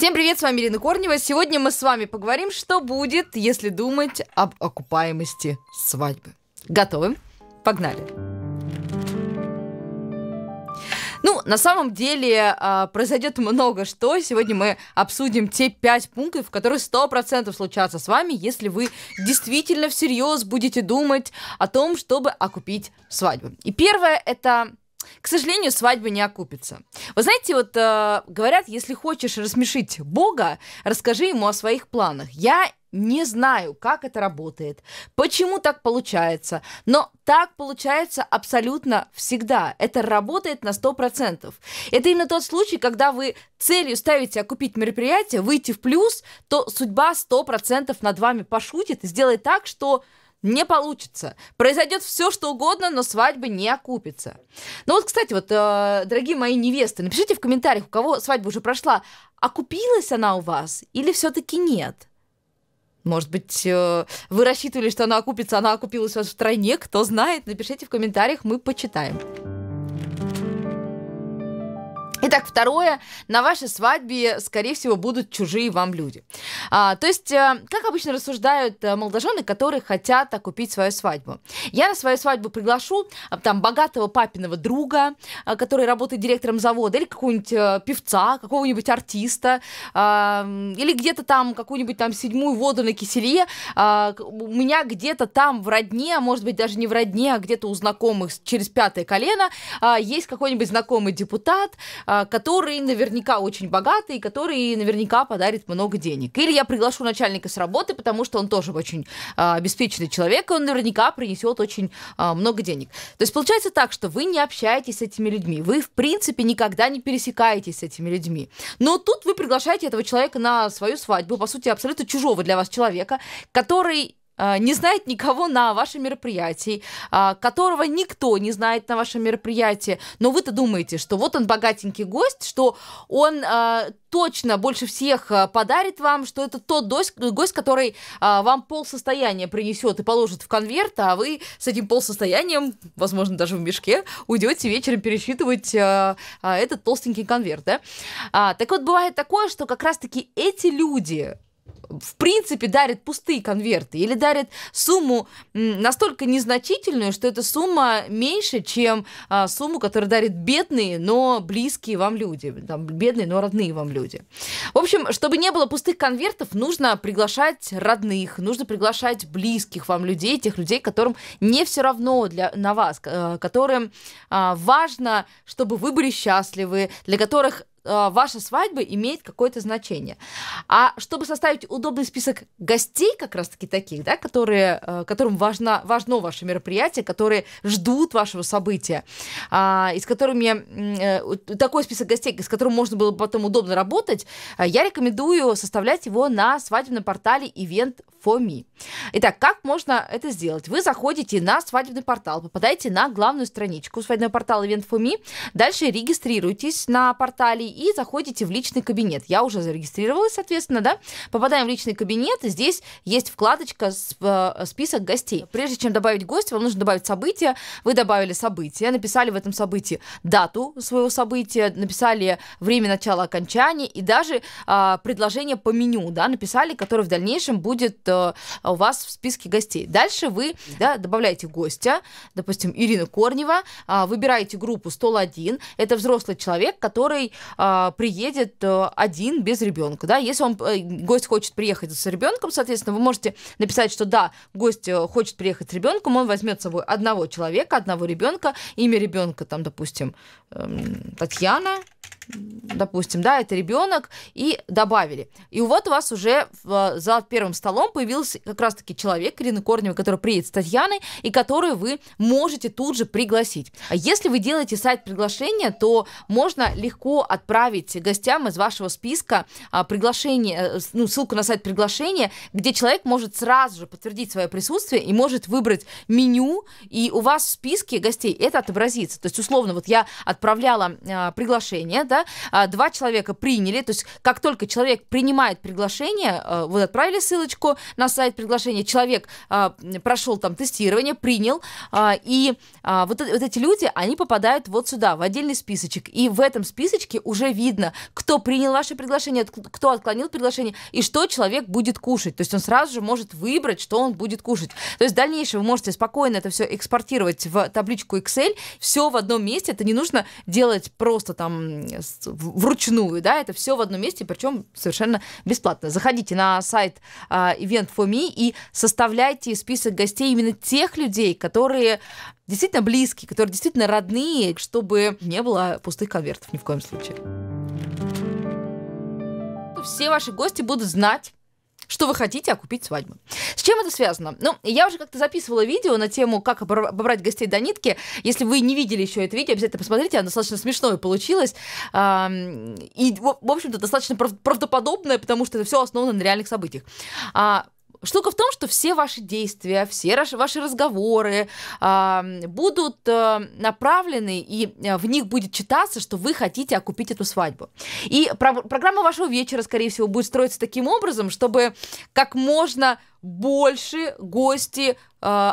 Всем привет, с вами Ирина Корнева. Сегодня мы с вами поговорим, что будет, если думать об окупаемости свадьбы. Готовы? Погнали! Ну, на самом деле а, произойдет много что. Сегодня мы обсудим те пять пунктов, которые сто процентов случатся с вами, если вы действительно всерьез будете думать о том, чтобы окупить свадьбу. И первое это к сожалению, свадьба не окупится. Вы знаете, вот э, говорят, если хочешь рассмешить Бога, расскажи ему о своих планах. Я не знаю, как это работает, почему так получается, но так получается абсолютно всегда. Это работает на 100%. Это именно тот случай, когда вы целью ставите окупить мероприятие, выйти в плюс, то судьба 100% над вами пошутит и сделает так, что не получится. Произойдет все, что угодно, но свадьба не окупится. Ну вот, кстати, вот, э, дорогие мои невесты, напишите в комментариях, у кого свадьба уже прошла, окупилась она у вас или все-таки нет? Может быть, э, вы рассчитывали, что она окупится, она окупилась у вас в стране, кто знает, напишите в комментариях, мы почитаем. Итак, второе. На вашей свадьбе, скорее всего, будут чужие вам люди. А, то есть, э, как обычно рассуждают э, молодожены, которые хотят окупить свою свадьбу. Я на свою свадьбу приглашу а, там богатого папиного друга, а, который работает директором завода, или какого-нибудь э, певца, какого-нибудь артиста, а, или где-то там какую-нибудь там седьмую воду на киселе. А, у меня где-то там в родне, а может быть, даже не в родне, а где-то у знакомых через пятое колено а, есть какой-нибудь знакомый депутат, а, а, который наверняка очень богатый, который наверняка подарит много денег. Или я приглашу начальника с работы, потому что он тоже очень а, обеспеченный человек, и он наверняка принесет очень а, много денег. То есть получается так, что вы не общаетесь с этими людьми, вы в принципе никогда не пересекаетесь с этими людьми. Но тут вы приглашаете этого человека на свою свадьбу, по сути, абсолютно чужого для вас человека, который Э, не знает никого на вашем мероприятии, э, которого никто не знает на вашем мероприятии, но вы-то думаете, что вот он богатенький гость, что он э, точно больше всех подарит вам, что это тот гость, который вам пол состояния принесет и положит в конверт, а вы с этим пол состоянием, возможно, даже в мешке, уйдете вечером пересчитывать этот толстенький конверт, да? А, так вот, бывает такое, что как раз-таки эти люди, в принципе дарит пустые конверты или дарит сумму настолько незначительную, что эта сумма меньше, чем а, сумму, которую дарит бедные, но близкие вам люди, там, бедные, но родные вам люди. В общем, чтобы не было пустых конвертов, нужно приглашать родных, нужно приглашать близких вам людей, тех людей, которым не все равно для, на вас, э, которым а, важно, чтобы вы были счастливы, для которых Э, ваша свадьба имеет какое-то значение. А чтобы составить удобный список гостей, как раз-таки таких, да, которые, э, которым важно, важно ваше мероприятие, которые ждут вашего события, а, и с которыми э, такой список гостей, с которым можно было потом удобно работать, я рекомендую составлять его на свадебном портале Event FOMI. Итак, как можно это сделать? Вы заходите на свадебный портал, попадаете на главную страничку свадебного портала Event FOMI, дальше регистрируйтесь на портале и заходите в личный кабинет. Я уже зарегистрировалась, соответственно, да. Попадаем в личный кабинет, здесь есть вкладочка э, «Список гостей». Прежде чем добавить гостя, вам нужно добавить событие. Вы добавили событие, написали в этом событии дату своего события, написали время начала окончания и даже э, предложение по меню, да, написали, которое в дальнейшем будет э, у вас в списке гостей. Дальше вы да, добавляете гостя, допустим, Ирина Корнева, э, выбираете группу 101, это взрослый человек, который а, приедет э, один без ребенка, да, если он, э, гость хочет приехать с ребенком, соответственно, вы можете написать, что да, гость э, хочет приехать с ребенком, он возьмет с собой одного человека, одного ребенка, имя ребенка там, допустим, эм, Татьяна, допустим, да, это ребенок, и добавили. И вот у вас уже за первым столом появился как раз-таки человек, Ирина Корнева, который приедет с Татьяной, и которую вы можете тут же пригласить. А если вы делаете сайт приглашения, то можно легко отправить гостям из вашего списка а, приглашение, э, ну, ссылку на сайт приглашения, где человек может сразу же подтвердить свое присутствие и может выбрать меню, и у вас в списке гостей это отобразится. То есть, условно, вот я отправляла а, приглашение, да, а, два человека приняли, то есть как только человек принимает приглашение, э, вы отправили ссылочку на сайт приглашения, человек а, прошел там тестирование, принял, а, и вот, э, вот эти люди, они попадают вот сюда, в отдельный списочек, и в этом списочке уже видно, кто принял ваше приглашение, кто отклонил приглашение, и что человек будет кушать, то есть он сразу же может выбрать, что он будет кушать. То есть в дальнейшем вы можете спокойно это все экспортировать в табличку Excel, все в одном месте, это не нужно делать просто там вручную, да, это все в одном месте, причем совершенно бесплатно. Заходите на сайт а, Event4Me и составляйте список гостей именно тех людей, которые действительно близкие, которые действительно родные, чтобы не было пустых конвертов ни в коем случае. Все ваши гости будут знать, что вы хотите окупить свадьбу. С чем это связано? Ну, я уже как-то записывала видео на тему, как обобрать гостей до нитки. Если вы не видели еще это видео, обязательно посмотрите, оно достаточно смешное получилось. И, в общем-то, достаточно правдоподобное, потому что это все основано на реальных событиях. А, Штука в том, что все ваши действия, все ваши разговоры э, будут э, направлены, и э, в них будет читаться, что вы хотите окупить эту свадьбу. И про- программа вашего вечера, скорее всего, будет строиться таким образом, чтобы как можно больше гости э,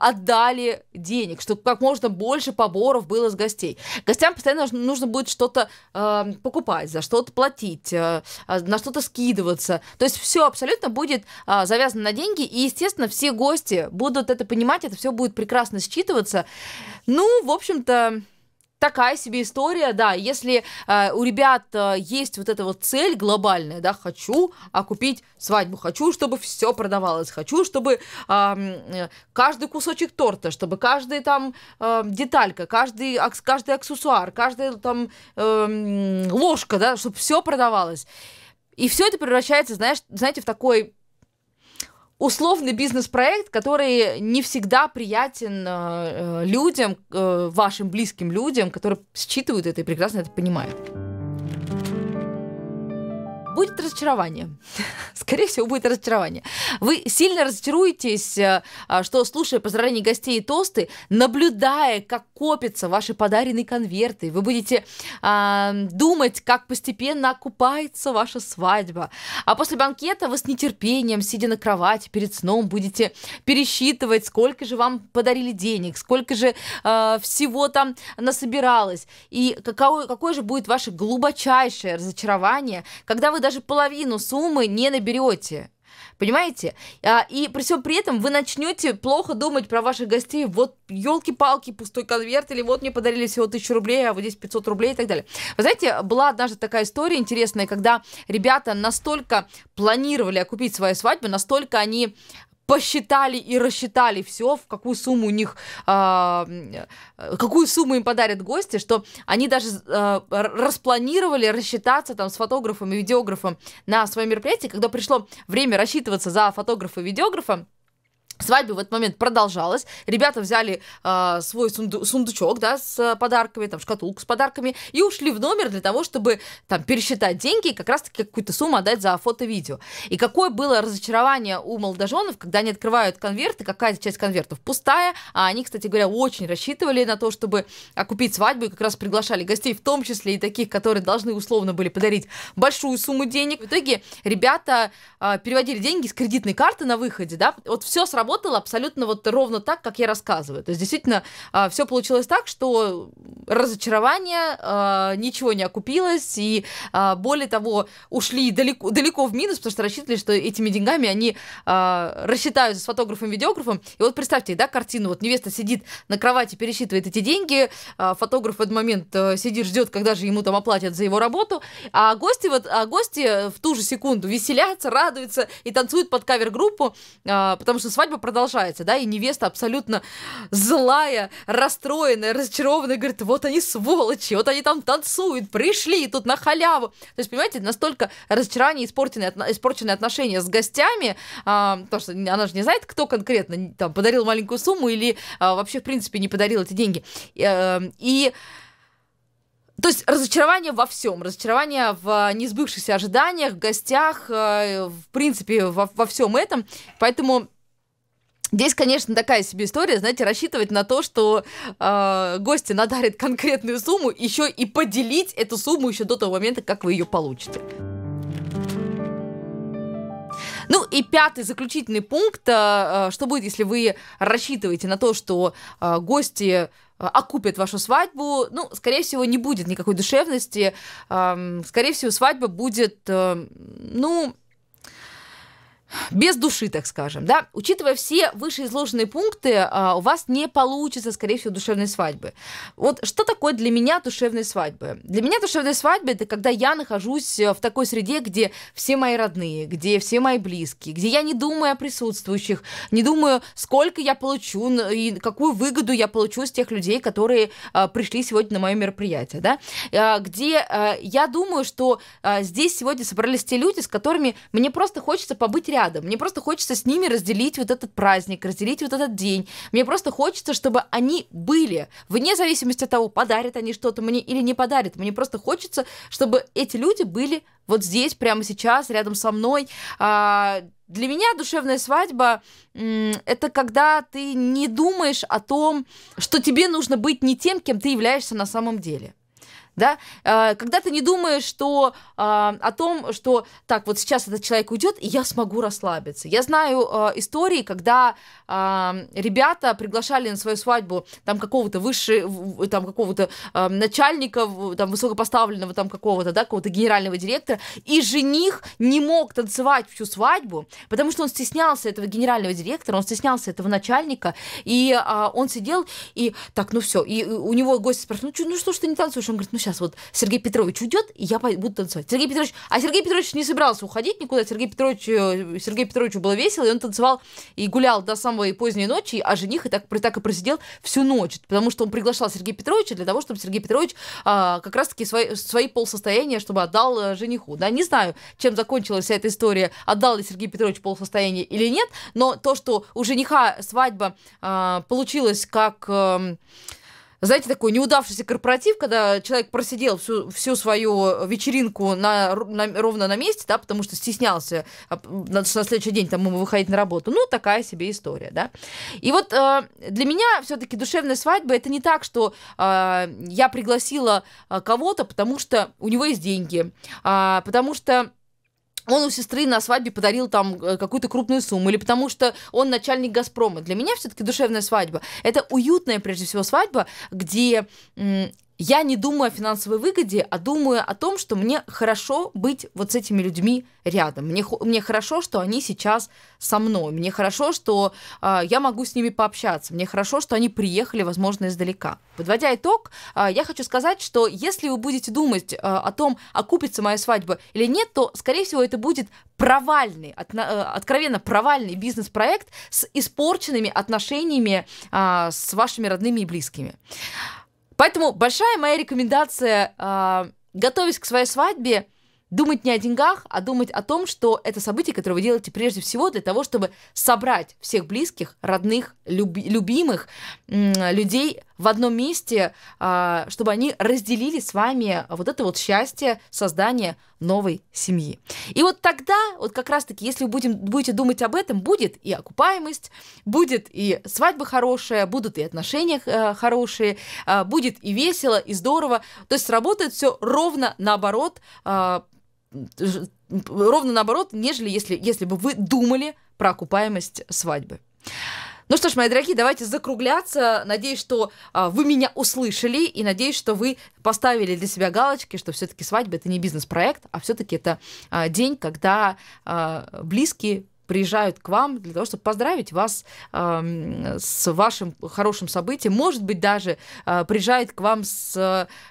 отдали денег, чтобы как можно больше поборов было с гостей. Гостям постоянно нужно будет что-то э, покупать, за что-то платить, э, э на что-то скидываться. То есть все абсолютно будет э, завязано на деньги, и, естественно, все гости будут это понимать, это все будет прекрасно считываться. Ну, в общем-то, такая себе история, да, если э, у ребят э, есть вот эта вот цель глобальная, да, хочу окупить свадьбу, хочу, чтобы все продавалось, хочу, чтобы э, каждый кусочек торта, чтобы каждая там э, деталька, каждый, каждый аксессуар, каждая там э, ложка, да, чтобы все продавалось. И все это превращается, знаешь, знаете, в такой условный бизнес-проект, который не всегда приятен э, э, людям, э, вашим близким людям, которые считывают это и прекрасно это понимают будет разочарование. Скорее всего, будет разочарование. Вы сильно разочаруетесь, э, а, что, слушая поздравления гостей и тосты, наблюдая, как копятся ваши подаренные конверты, вы будете э, думать, как постепенно окупается ваша свадьба. А после банкета вы с нетерпением, сидя на кровати перед сном, будете пересчитывать, сколько же вам подарили денег, сколько же э, всего там насобиралось, и каково, какое же будет ваше глубочайшее разочарование, когда вы даже половину суммы не наберете. Понимаете? А, и при всем при этом вы начнете плохо думать про ваших гостей. Вот елки-палки, пустой конверт, или вот мне подарили всего 1000 рублей, а вот здесь 500 рублей и так далее. Вы знаете, была однажды такая история интересная, когда ребята настолько планировали окупить свою свадьбу, настолько они посчитали и рассчитали все, в какую сумму у них, э, какую сумму им подарят гости, что они даже э, распланировали рассчитаться там с фотографом и видеографом на своем мероприятии, когда пришло время рассчитываться за фотографа и видеографа, Свадьба в этот момент продолжалась. Ребята взяли э, свой сунду- сундучок, да, с подарками, там, шкатулку с подарками, и ушли в номер для того, чтобы там пересчитать деньги и как раз-таки какую-то сумму отдать за фото-видео. И какое было разочарование у молодоженов, когда они открывают конверты, какая-то часть конвертов пустая, а они, кстати говоря, очень рассчитывали на то, чтобы окупить свадьбу, и как раз приглашали гостей, в том числе и таких, которые должны условно были подарить большую сумму денег. В итоге ребята э, переводили деньги с кредитной карты на выходе, да, вот все сработало сработало абсолютно вот ровно так, как я рассказываю. То есть действительно а, все получилось так, что разочарование, а, ничего не окупилось, и а, более того, ушли далеко, далеко в минус, потому что рассчитывали, что этими деньгами они рассчитаются с фотографом, видеографом. И вот представьте, да, картину, вот невеста сидит на кровати, пересчитывает эти деньги, фотограф в этот момент э, сидит, ждет, когда же ему там оплатят за его работу, а гости вот, а гости в ту же секунду веселятся, радуются и танцуют под кавер-группу, потому что свадьба продолжается, да, и невеста абсолютно злая, расстроенная, разочарованная, говорит, вот они сволочи, вот они там танцуют, пришли тут на халяву. То есть, понимаете, настолько разочарование, испорченные, испорченные отношения с гостями, а, потому что она же не знает, кто конкретно там подарил маленькую сумму или а, вообще, в принципе, не подарил эти деньги. И э, то есть разочарование во всем, разочарование в несбывшихся ожиданиях, в гостях, э, в принципе, во, во всем этом. Поэтому Здесь, конечно, такая себе история, знаете, рассчитывать на то, что э, гости надарят конкретную сумму, еще и поделить эту сумму еще до того момента, как вы ее получите. Ну и пятый заключительный пункт, а, а, что будет, если вы рассчитываете на то, что гости окупят вашу свадьбу, ну, скорее всего, не будет никакой душевности, скорее всего, свадьба будет, ну, без души, так скажем, да, учитывая все вышеизложенные пункты, а, у вас не получится, скорее всего, душевной свадьбы. Вот что такое для меня душевная свадьба? Для меня душевная свадьба – это когда я нахожусь э, в такой среде, где все мои родные, где все мои близкие, где я не думаю о присутствующих, не думаю, сколько я получу и какую выгоду я получу с тех людей, которые а, пришли сегодня на мое мероприятие, да, а, где э, я думаю, что здесь сегодня собрались те люди, с которыми мне просто хочется побыть рядом, рядом. Мне просто хочется с ними разделить вот этот праздник, разделить вот этот день. Мне просто хочется, чтобы они были, вне зависимости от того, подарят они что-то мне или не подарят. Мне просто хочется, чтобы эти люди были вот здесь, прямо сейчас, рядом со мной. А, для меня душевная свадьба — это когда ты не думаешь о том, что тебе нужно быть не тем, кем ты являешься на самом деле да, а, когда ты не думаешь, что а, о том, что так вот сейчас этот человек уйдет, и я смогу расслабиться. Я знаю а, истории, когда ребята приглашали на свою свадьбу там какого-то высшего там какого-то начальника, там высокопоставленного, там какого-то, да, какого-то генерального директора, и жених не мог танцевать всю свадьбу, потому что он стеснялся этого генерального директора, он стеснялся этого начальника, и он сидел и так, ну все, и у него гость спрашивает, ну, ну что ж ты не танцуешь? Он говорит, ну сейчас вот Сергей Петрович уйдет, и я буду танцевать. Сергей Петрович, а Сергей Петрович не собирался уходить никуда. Сергей Петрович, э, Сергей Петровичу было весело, и он танцевал и гулял до самой поздней ночи, а жених и так, так и просидел всю ночь, потому что он приглашал Сергея Петровича для того, чтобы Сергей Петрович а, как раз-таки свои, свои полсостояния, чтобы отдал э, жениху. Да, не знаю, чем закончилась вся эта история, отдал ли Сергей Петрович полсостояния или нет, но то, что у жениха свадьба а, получилась как... А, знаете, такой неудавшийся корпоратив, когда человек просидел всю, всю свою вечеринку на, на, ровно на месте, да, потому что стеснялся, что а, на следующий день там ему выходить на работу. Ну, такая себе история, да. И вот э, для меня все-таки душевная свадьба это не так, что э, я пригласила э, кого-то, потому что у него есть деньги, э, потому что он у сестры на свадьбе подарил там э, какую-то крупную сумму, или потому что он начальник «Газпрома». Для меня все-таки душевная свадьба. Это уютная, прежде всего, свадьба, где я не думаю о финансовой выгоде, а думаю о том, что мне хорошо быть вот с этими людьми рядом. Мне, мне хорошо, что они сейчас со мной. Мне хорошо, что э, я могу с ними пообщаться. Мне хорошо, что они приехали, возможно, издалека. Подводя итог, э, я хочу сказать, что если вы будете думать э, о том, окупится моя свадьба или нет, то, скорее всего, это будет провальный, от, э, откровенно провальный бизнес-проект с испорченными отношениями э, с вашими родными и близкими. Поэтому большая моя рекомендация, э, готовясь к своей свадьбе, думать не о деньгах, а думать о том, что это событие, которое вы делаете прежде всего для того, чтобы собрать всех близких, родных, люби- любимых э, людей в одном месте, а, чтобы они разделили с вами вот это вот счастье создания новой семьи. И вот тогда, вот как раз-таки, если вы будем, будете думать об этом, будет и окупаемость, будет и свадьба хорошая, будут и отношения э, хорошие, а, будет и весело, и здорово. То есть сработает все ровно наоборот, а, ровно наоборот, нежели если, если бы вы думали про окупаемость свадьбы. Ну что ж, мои дорогие, давайте закругляться. Надеюсь, что а, вы меня услышали и надеюсь, что вы поставили для себя галочки, что все-таки свадьба это не бизнес-проект, а все-таки это а, день, когда а, близкие приезжают к вам для того, чтобы поздравить вас э, с вашим хорошим событием. Может быть, даже э, а, приезжают к вам с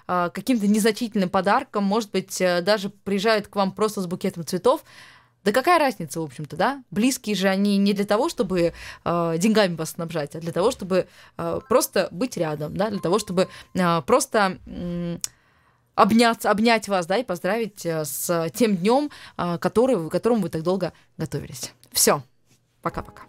э, каким-то незначительным подарком, может быть, э, даже приезжают к вам просто с букетом цветов. Да какая разница, в общем-то, да? Близкие же они не для того, чтобы э, деньгами вас снабжать, а для того, чтобы э, просто быть рядом, да, для того, чтобы э, просто э, обняться, обнять вас, да, и поздравить э, с тем днем, э, который, к которому вы так долго готовились. Все. Пока-пока.